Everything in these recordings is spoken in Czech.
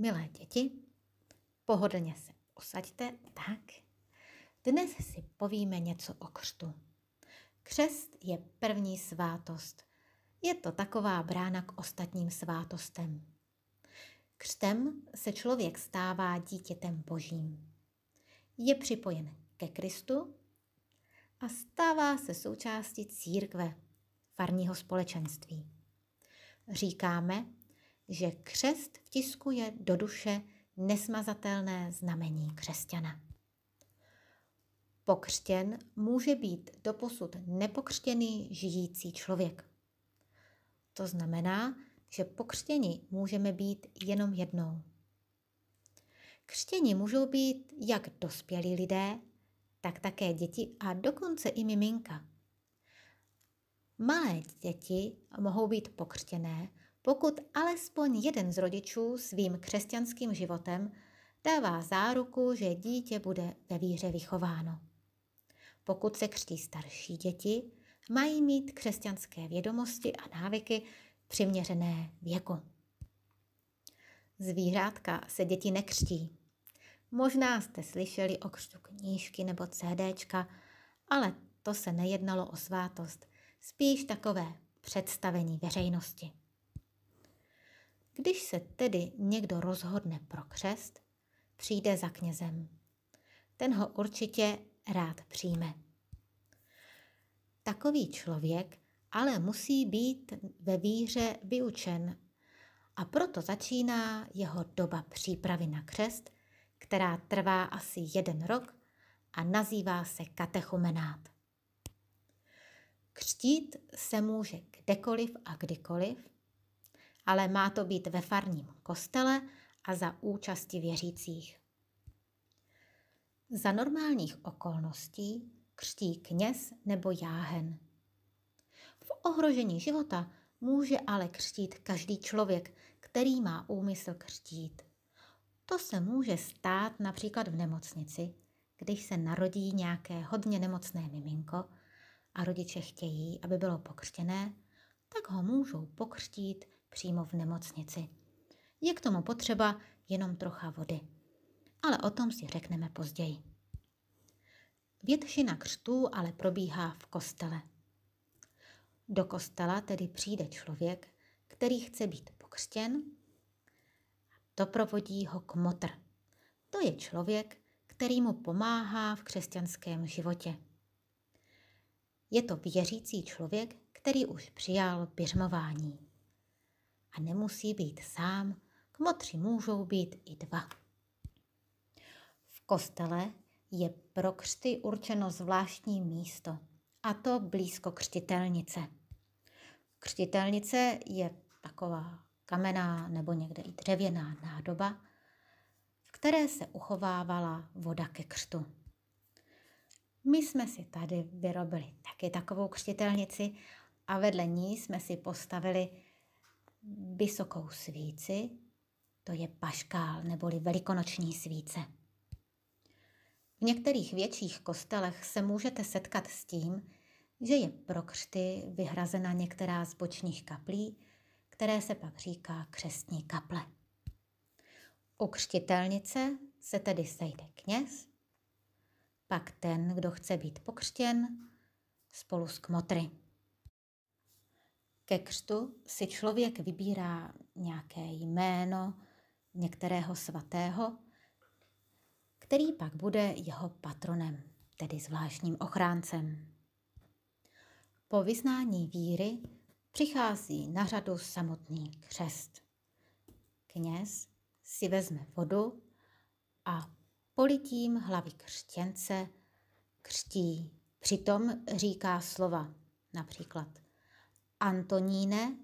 Milé děti, pohodlně se usaďte, tak. Dnes si povíme něco o křtu. Křest je první svátost. Je to taková brána k ostatním svátostem. Křtem se člověk stává dítětem božím. Je připojen ke Kristu a stává se součástí církve, farního společenství. Říkáme, že křest vtiskuje do duše nesmazatelné znamení křesťana. Pokřtěn může být doposud nepokřtěný žijící člověk. To znamená, že pokřtěni můžeme být jenom jednou. Křtěni můžou být jak dospělí lidé, tak také děti a dokonce i miminka. Malé děti mohou být pokřtěné pokud alespoň jeden z rodičů svým křesťanským životem dává záruku, že dítě bude ve víře vychováno. Pokud se křtí starší děti, mají mít křesťanské vědomosti a návyky přiměřené věku. Zvířátka se děti nekřtí. Možná jste slyšeli o křtu knížky nebo CDčka, ale to se nejednalo o svátost, spíš takové představení veřejnosti. Když se tedy někdo rozhodne pro křest, přijde za knězem. Ten ho určitě rád přijme. Takový člověk ale musí být ve víře vyučen a proto začíná jeho doba přípravy na křest, která trvá asi jeden rok a nazývá se katechumenát. Křtít se může kdekoliv a kdykoliv, ale má to být ve farním kostele a za účasti věřících. Za normálních okolností křtí kněz nebo jáhen. V ohrožení života může ale křtít každý člověk, který má úmysl křtít. To se může stát například v nemocnici, když se narodí nějaké hodně nemocné miminko a rodiče chtějí, aby bylo pokřtěné, tak ho můžou pokřtít přímo v nemocnici. Je k tomu potřeba jenom trocha vody. Ale o tom si řekneme později. Většina křtů ale probíhá v kostele. Do kostela tedy přijde člověk, který chce být pokřtěn, doprovodí ho kmotr. To je člověk, který mu pomáhá v křesťanském životě. Je to věřící člověk, který už přijal běžmování a nemusí být sám, motři můžou být i dva. V kostele je pro křty určeno zvláštní místo, a to blízko křtitelnice. Křtitelnice je taková kamená nebo někde i dřevěná nádoba, v které se uchovávala voda ke křtu. My jsme si tady vyrobili taky takovou křtitelnici a vedle ní jsme si postavili vysokou svíci, to je paškál neboli velikonoční svíce. V některých větších kostelech se můžete setkat s tím, že je pro křty vyhrazena některá z bočních kaplí, které se pak říká křestní kaple. U křtitelnice se tedy sejde kněz, pak ten, kdo chce být pokřtěn, spolu s kmotry. Ke křtu si člověk vybírá nějaké jméno některého svatého, který pak bude jeho patronem, tedy zvláštním ochráncem. Po vyznání víry přichází na řadu samotný křest. Kněz si vezme vodu a politím hlavy křtěnce křtí. Přitom říká slova, například – Antoníne,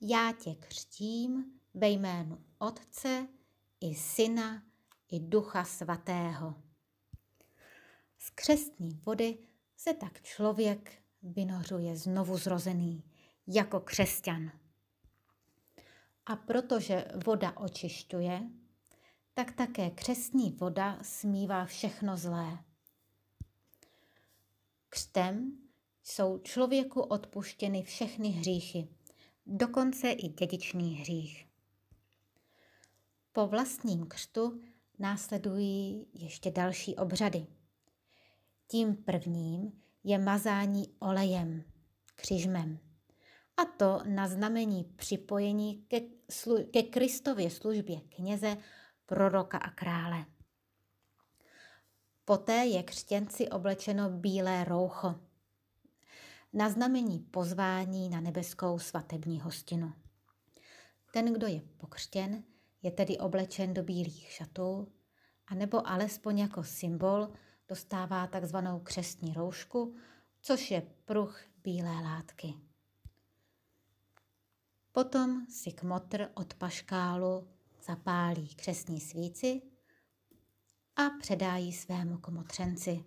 já tě křtím ve jménu Otce i Syna i Ducha Svatého. Z křestní vody se tak člověk vynořuje znovu zrozený jako křesťan. A protože voda očišťuje, tak také křestní voda smívá všechno zlé. Křtem jsou člověku odpuštěny všechny hříchy, dokonce i dědičný hřích. Po vlastním křtu následují ještě další obřady. Tím prvním je mazání olejem, křižmem. A to na znamení připojení ke, slu- ke Kristově službě kněze, proroka a krále. Poté je křtěnci oblečeno bílé roucho – na znamení pozvání na nebeskou svatební hostinu. Ten, kdo je pokřtěn, je tedy oblečen do bílých šatů, anebo alespoň jako symbol dostává takzvanou křestní roušku, což je pruh bílé látky. Potom si kmotr od paškálu zapálí křesní svíci a předá ji svému komotřenci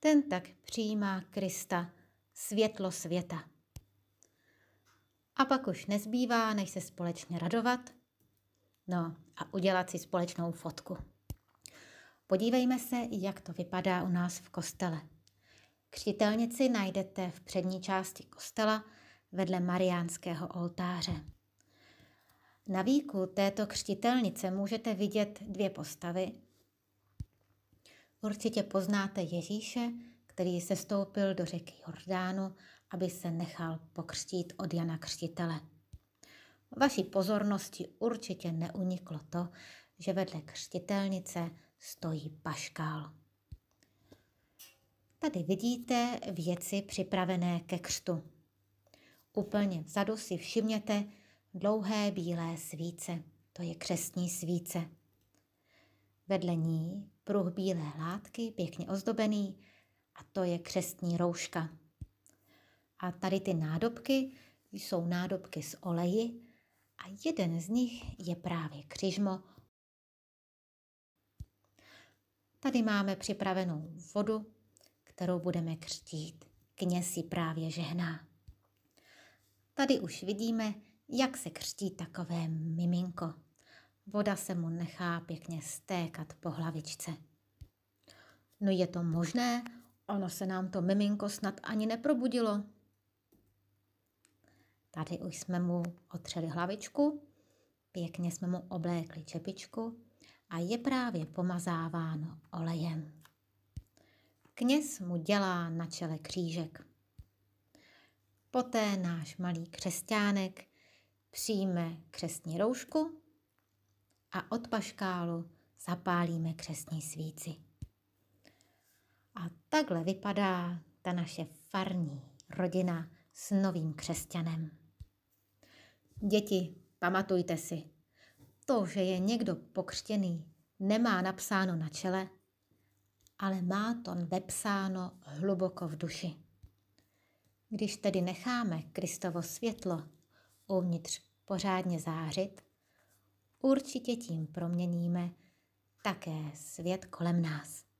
ten tak přijímá Krista, světlo světa. A pak už nezbývá, než se společně radovat, no a udělat si společnou fotku. Podívejme se, jak to vypadá u nás v kostele. Křtitelnici najdete v přední části kostela vedle mariánského oltáře. Na výku této křtitelnice můžete vidět dvě postavy, Určitě poznáte Ježíše, který se stoupil do řeky Jordánu, aby se nechal pokřtít od Jana Křtitele. Vaší pozornosti určitě neuniklo to, že vedle křtitelnice stojí paškál. Tady vidíte věci připravené ke křtu. Úplně vzadu si všimněte dlouhé bílé svíce. To je křestní svíce. Vedle ní pruh bílé látky, pěkně ozdobený, a to je křestní rouška. A tady ty nádobky jsou nádobky z oleji a jeden z nich je právě křižmo. Tady máme připravenou vodu, kterou budeme křtít. Kněz si právě žehná. Tady už vidíme, jak se křtí takové miminko. Voda se mu nechá pěkně stékat po hlavičce. No je to možné, ono se nám to miminko snad ani neprobudilo. Tady už jsme mu otřeli hlavičku, pěkně jsme mu oblékli čepičku a je právě pomazáváno olejem. Kněz mu dělá na čele křížek. Poté náš malý křesťánek přijme křestní roušku a od paškálu zapálíme křesní svíci. A takhle vypadá ta naše farní rodina s novým křesťanem. Děti, pamatujte si, to, že je někdo pokřtěný, nemá napsáno na čele, ale má to vepsáno hluboko v duši. Když tedy necháme Kristovo světlo uvnitř pořádně zářit, určitě tím proměníme také svět kolem nás.